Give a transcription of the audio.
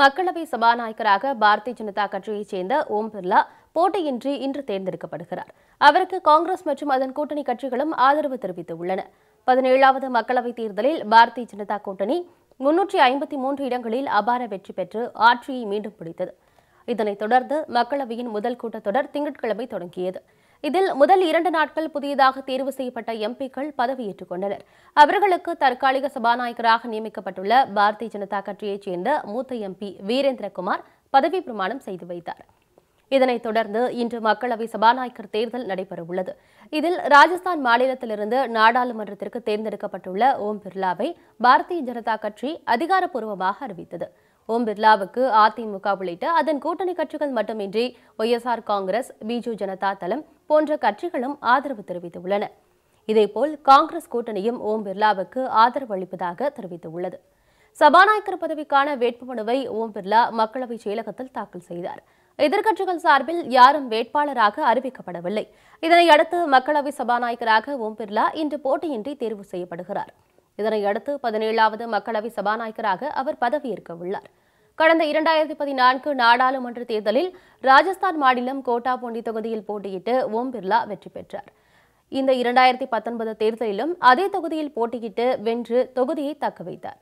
மக்களவை சபாநாயகராக பாரதிய ஜனதா கட்சியைச் சேர்ந்த ஓம் பிர்லா போட்டியின்றி இன்று தேர்ந்தெடுக்கப்படுகிறார் அவருக்கு காங்கிரஸ் மற்றும் அதன் கூட்டணி கட்சிகளும் ஆதரவு தெரிவித்துள்ளன பதினேழாவது மக்களவைத் தேர்தலில் பாரதிய ஜனதா கூட்டணி முன்னூற்றி ஐம்பத்தி மூன்று இடங்களில் அபார வெற்றி பெற்று ஆட்சியை மீண்டும் பிடித்தது இதனைத் தொடர்ந்து மக்களவையின் முதல் கூட்டத்தொடர் திங்கட்கிழமை தொடங்கியது இதில் முதல் இரண்டு நாட்கள் புதியதாக தேர்வு செய்யப்பட்ட எம்பிக்கள் பதவியேற்றுக் கொண்டனர் அவர்களுக்கு தற்காலிக சபாநாயகராக நியமிக்கப்பட்டுள்ள பாரதிய ஜனதா கட்சியைச் சேர்ந்த மூத்த எம்பி வீரேந்திரகுமார் பதவி பிரமாணம் செய்து வைத்தார் இதனைத் தொடர்ந்து இன்று மக்களவை சபாநாயகர் தேர்தல் நடைபெறவுள்ளது இதில் ராஜஸ்தான் மாநிலத்திலிருந்து நாடாளுமன்றத்திற்கு தேர்ந்தெடுக்கப்பட்டுள்ள ஓம் பிர்லாவை பாரதிய ஜனதா கட்சி அதிகாரப்பூர்வமாக அறிவித்தது ஓம் பிர்லாவுக்கு அதிமுக உள்ளிட்ட அதன் கூட்டணி கட்சிகள் மட்டுமின்றி ஒய்எஸ்ஆர் காங்கிரஸ் பிஜு ஜனதா தளம் போன்ற கட்சிகளும் ஆதரவு தெரிவித்துள்ளன இதேபோல் காங்கிரஸ் கூட்டணியும் ஓம் பிர்லாவுக்கு ஆதரவு அளிப்பதாக தெரிவித்துள்ளது சபாநாயகர் பதவிக்கான வேட்புமனுவை ஓம் பிர்லா மக்களவை செயலகத்தில் தாக்கல் செய்தார் எதிர்க்கட்சிகள் சார்பில் யாரும் வேட்பாளராக அறிவிக்கப்படவில்லை இதனையடுத்து மக்களவை சபாநாயகராக ஓம் பிர்லா இன்று போட்டியின்றி தேர்வு செய்யப்படுகிறார் இதனையடுத்து பதினேழாவது மக்களவை சபாநாயகராக அவர் பதவியேற்க உள்ளார் கடந்த இரண்டாயிரத்தி பதினான்கு நாடாளுமன்ற தேர்தலில் ராஜஸ்தான் மாநிலம் போண்டி தொகுதியில் போட்டியிட்டு ஓம் பிர்லா வெற்றி பெற்றார் இந்த இரண்டாயிரத்தி பத்தொன்பது தேர்தலிலும் அதே தொகுதியில் போட்டியிட்டு வென்று தொகுதியை தக்க வைத்தார்